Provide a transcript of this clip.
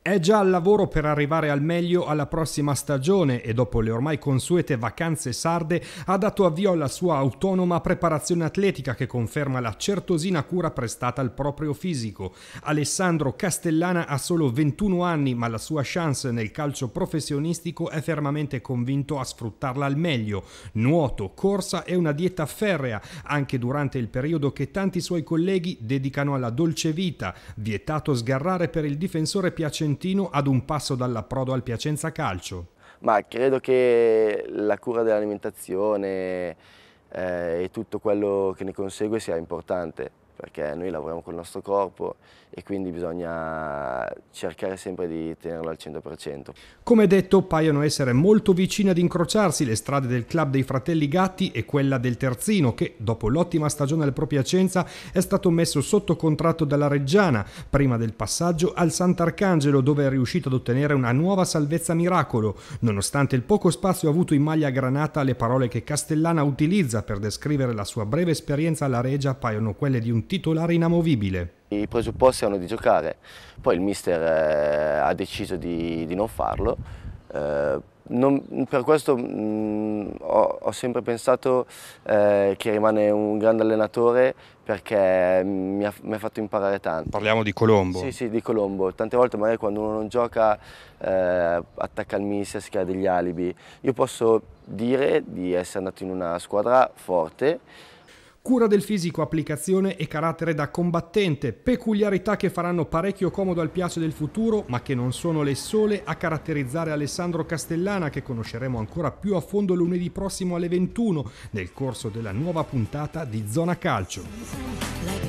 È già al lavoro per arrivare al meglio alla prossima stagione e dopo le ormai consuete vacanze sarde ha dato avvio alla sua autonoma preparazione atletica che conferma la certosina cura prestata al proprio fisico. Alessandro Castellana ha solo 21 anni ma la sua chance nel calcio professionistico è fermamente convinto a sfruttarla al meglio. Nuoto, corsa e una dieta ferrea anche durante il periodo che tanti suoi colleghi dedicano alla dolce vita, vietato sgarrare per il difensore piacente Cosentino ad un passo dall'approdo al Piacenza Calcio. Ma credo che la cura dell'alimentazione eh, e tutto quello che ne consegue sia importante perché noi lavoriamo col nostro corpo e quindi bisogna cercare sempre di tenerlo al 100%. Come detto, paiono essere molto vicine ad incrociarsi le strade del club dei fratelli Gatti e quella del Terzino, che dopo l'ottima stagione al Propiacenza è stato messo sotto contratto dalla Reggiana, prima del passaggio al Sant'Arcangelo, dove è riuscito ad ottenere una nuova salvezza miracolo. Nonostante il poco spazio avuto in maglia granata, le parole che Castellana utilizza per descrivere la sua breve esperienza alla Regia paiono quelle di un titolare inamovibile. I presupposti erano di giocare, poi il mister eh, ha deciso di, di non farlo. Eh, non, per questo mh, mm, ho, ho, sempre pensato eh, che rimane un grande allenatore perché mm, mi ha, mi ha, fatto imparare tanto. Parliamo di Colombo? Sì, sì, di Colombo. Tante volte magari quando uno non gioca eh, attacca il mister, si crea degli alibi. Io posso dire di essere andato in una squadra forte, Cura del fisico, applicazione e carattere da combattente, peculiarità che faranno parecchio comodo al piace del futuro, ma che non sono le sole a caratterizzare Alessandro Castellana, che conosceremo ancora più a fondo lunedì prossimo alle 21, nel corso della nuova puntata di Zona Calcio.